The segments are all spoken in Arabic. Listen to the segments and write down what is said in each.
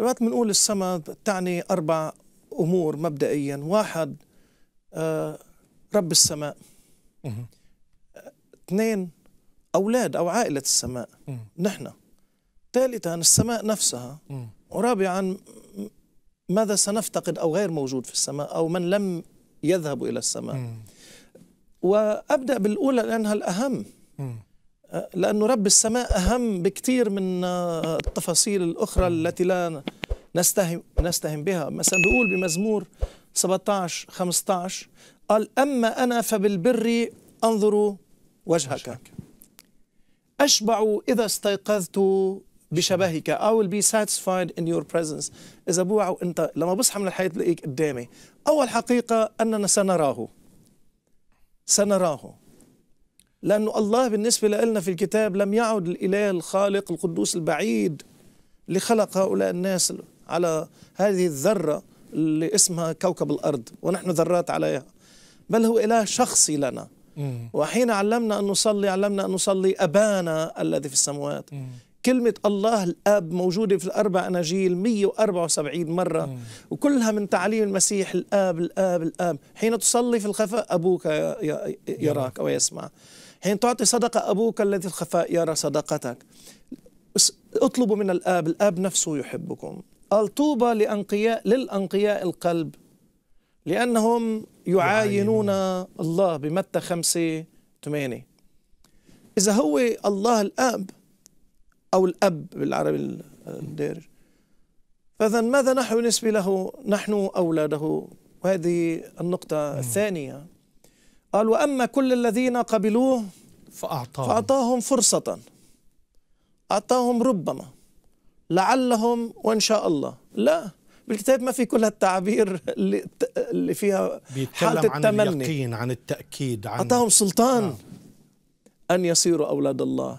وقت بنقول السما تعني أربع أمور مبدئيا واحد آه، رب السماء اثنين أولاد أو عائلة السماء نحن ثالثا السماء نفسها ورابعا ماذا سنفتقد أو غير موجود في السماء أو من لم يذهب إلى السماء وأبدأ بالأولى لأنها الأهم لأنه رب السماء أهم بكثير من آه، التفاصيل الأخرى التي لا نستهم, نستهم بها مثلا بيقول بمزمور 17 15 قال أما أنا فبالبر أنظر وجهك أشبع إذا استيقظت بشبهك I will be satisfied in your presence إذا بوعوا أنت لما بصحى من الحياة بلاقيك قدامي أول حقيقة أننا سنراه سنراه لأن الله بالنسبة لنا في الكتاب لم يعد الإله الخالق القدوس البعيد لخلق هؤلاء الناس على هذه الذرة اللي اسمها كوكب الأرض ونحن ذرات عليها بل هو إله شخصي لنا وحين علمنا أن نصلي علمنا أن نصلي أبانا الذي في السماوات كلمة الله الأب موجودة في الأربع أناجيل 174 مرة مم. وكلها من تعليم المسيح الآب الآب الآب حين تصلي في الخفاء أبوك يراك أو يسمع حين تعطي صدقة أبوك الذي في الخفاء يرى صدقتك اطلبوا من الآب الآب نفسه يحبكم قال طوبى لأنقياء للأنقياء القلب لأنهم يعاينون الله بمتى خمسة ثمانية إذا هو الله الآب أو الأب بالعربي الدارج فإذا ماذا نحن بالنسبة له نحن أولاده وهذه النقطة الثانية قال وأما كل الذين قبلوه فأعطاهم, فأعطاهم فرصة أعطاهم ربما لعلهم وإن شاء الله لا بالكتاب ما في كل هالتعابير اللي, اللي فيها حالة عن التمني عن اليقين عن التأكيد عن أعطاهم سلطان آه. أن يصيروا أولاد الله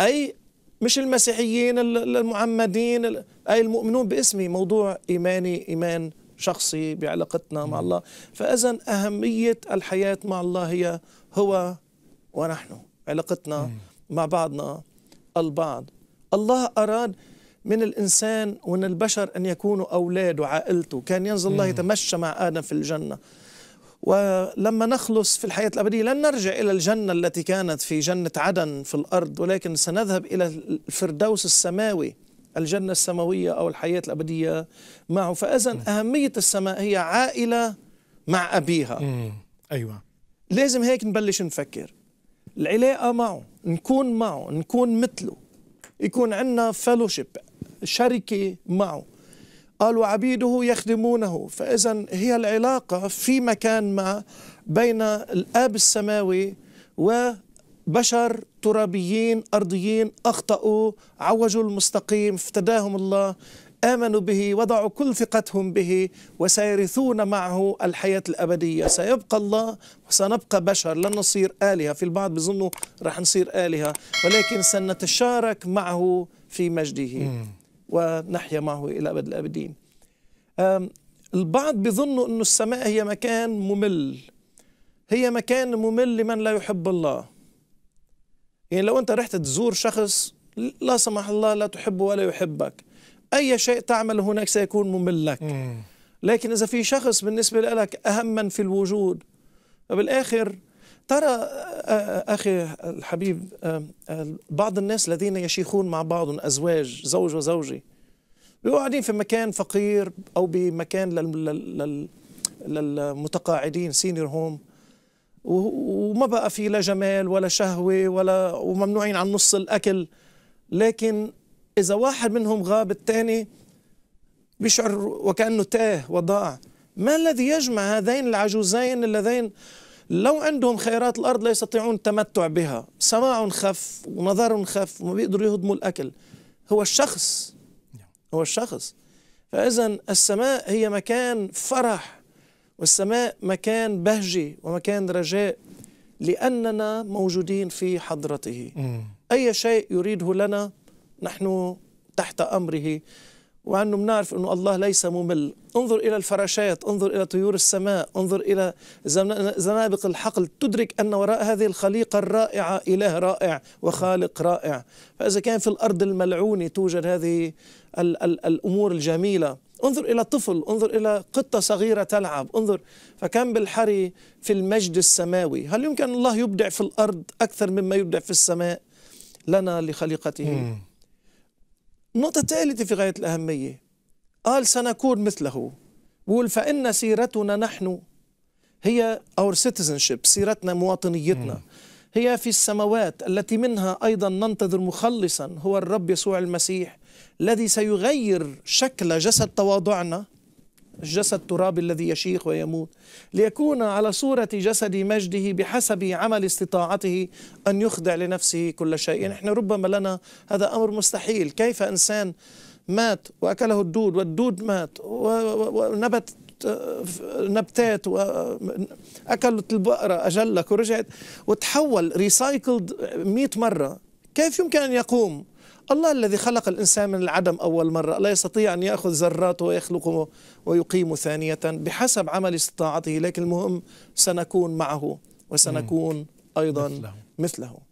أي مش المسيحيين المعمدين أي المؤمنون باسمي موضوع إيماني إيمان شخصي بعلاقتنا مع الله فإذا أهمية الحياة مع الله هي هو ونحن علاقتنا مع بعضنا البعض الله أراد من الإنسان ومن البشر أن يكونوا أولاد وعائلته كان ينزل الله يتمشى مع آدم في الجنة ولما نخلص في الحياة الأبدية لن نرجع إلى الجنة التي كانت في جنة عدن في الأرض ولكن سنذهب إلى الفردوس السماوي الجنة السماوية أو الحياة الأبدية معه فإذا أهمية السماء هي عائلة مع أبيها أيوة لازم هيك نبلش نفكر العلاقة معه نكون معه نكون مثله يكون عندنا فلوشيب شركة معه قال وعبيده يخدمونه فإذا هي العلاقة في مكان ما بين الآب السماوي وبشر ترابيين أرضيين أخطأوا عوجوا المستقيم افتداهم الله آمنوا به وضعوا كل ثقتهم به وسيرثون معه الحياة الأبدية سيبقى الله وسنبقى بشر لن نصير آلهة في البعض بظنه رح نصير آلهة ولكن سنتشارك معه في مجده ونحيا معه إلى أبد الآبدين البعض بيظنوا أن السماء هي مكان ممل هي مكان ممل لمن لا يحب الله يعني لو أنت رحت تزور شخص لا سمح الله لا تحبه ولا يحبك أي شيء تعمله هناك سيكون ممل لك لكن إذا في شخص بالنسبة لك أهم من في الوجود فبالآخر ترى آه، آه، آه، أخي الحبيب بعض الناس الذين يشيخون مع بعض أزواج زوج وزوجي بيبقوا قاعدين في مكان فقير أو بمكان للمتقاعدين سينيور هوم وما بقى في لا جمال ولا شهوة ولا وممنوعين عن نص الأكل لكن إذا واحد منهم غاب الثاني بيشعر وكأنه تاه وضاع ما الذي يجمع هذين العجوزين اللذين لو عندهم خيرات الأرض لا يستطيعون التمتع بها سماع خف ونظر خف وما بيقدروا يهضموا الأكل هو الشخص نعم. هو الشخص فإذا السماء هي مكان فرح والسماء مكان بهجة ومكان رجاء لأننا موجودين في حضرته أي شيء يريده لنا نحن تحت أمره وأنه بنعرف أنه الله ليس ممل انظر إلى الفراشات انظر إلى طيور السماء انظر إلى زنابق الحقل تدرك أن وراء هذه الخليقة الرائعة إله رائع وخالق رائع فإذا كان في الأرض الملعونة توجد هذه الـ الـ الأمور الجميلة انظر إلى طفل انظر إلى قطة صغيرة تلعب انظر فكم بالحري في المجد السماوي هل يمكن الله يبدع في الأرض أكثر مما يبدع في السماء لنا لخليقته النقطة الثالثة في غاية الأهمية قال سنكون مثله بقول فإن سيرتنا نحن هي اور citizenship سيرتنا مواطنيتنا هي في السماوات التي منها أيضا ننتظر مخلصا هو الرب يسوع المسيح الذي سيغير شكل جسد تواضعنا الجسد الترابي الذي يشيخ ويموت ليكون على صورة جسد مجده بحسب عمل استطاعته أن يخضع لنفسه كل شيء نعم. نحن ربما لنا هذا أمر مستحيل كيف إنسان مات وأكله الدود والدود مات ونبت نبتات وأكلت البقرة أجلك ورجعت وتحول ريسايكلد 100 مرة كيف يمكن أن يقوم الله الذي خلق الإنسان من العدم أول مرة لا يستطيع أن يأخذ ذراته ويخلقه ويقيم ثانية بحسب عمل استطاعته لكن المهم سنكون معه وسنكون أيضا مثله, مثله.